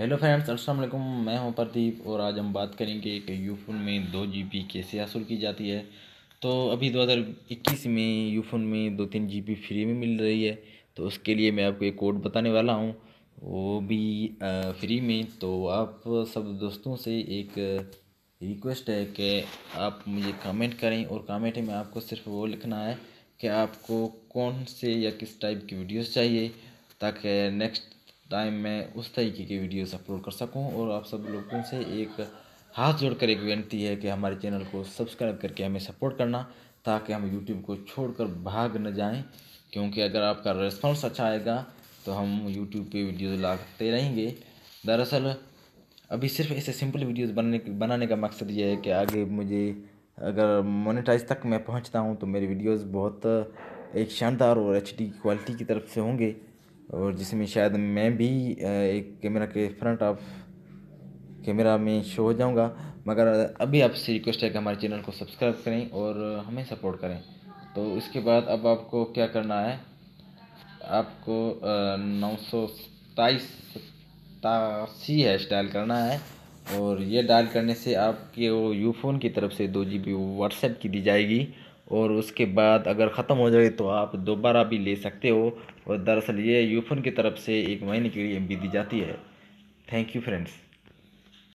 hello friends अस्सलाम वालेकुम मैं हूं प्रदीप और आज हम बात करेंगे कि यूफोन में दो जी बी कैसे हासिल की जाती है तो अभी 2021 में यूफोन में दो तीन जी बी फ्री में मिल रही है तो उसके लिए मैं आपको एक कोड बताने वाला हूं वो भी फ्री में तो आप सब दोस्तों से एक रिक्वेस्ट है कि आप मुझे कमेंट करें और कमेंट में आपको सिर्फ वो लिखना है कि आपको कौन से या किस टाइप की वीडियोज़ चाहिए ताकि नेक्स्ट टाइम मैं उस तरीके की वीडियोस अपलोड कर सकूं और आप सब लोगों से एक हाथ जोड़कर एक विनती है कि हमारे चैनल को सब्सक्राइब करके हमें सपोर्ट करना ताकि हम यूट्यूब को छोड़कर भाग न जाएं क्योंकि अगर आपका रिस्पॉन्स अच्छा आएगा तो हम यूट्यूब पे वीडियोस लाते रहेंगे दरअसल अभी सिर्फ ऐसे सिंपल वीडियोज़ बनने बनाने का मकसद ये है कि आगे मुझे अगर मोनिटाइज तक मैं पहुँचता हूँ तो मेरे वीडियोज़ बहुत एक शानदार और एच क्वालिटी की तरफ से होंगे और जिसमें शायद मैं भी एक कैमरा के फ्रंट ऑफ कैमरा में शो हो जाऊंगा मगर अभी आपसे रिक्वेस्ट है कि हमारे चैनल को सब्सक्राइब करें और हमें सपोर्ट करें तो इसके बाद अब आपको क्या करना है आपको नौ सौ सताईस सतासी हैश डायल करना है और ये डायल करने से आपके वो यू फ़ोन की तरफ से दो जी बी व्हाट्सएप की दी जाएगी और उसके बाद अगर ख़त्म हो जाए तो आप दोबारा भी ले सकते हो और दरअसल ये यूफन की तरफ से एक महीने के लिए एम दी जाती है थैंक यू फ्रेंड्स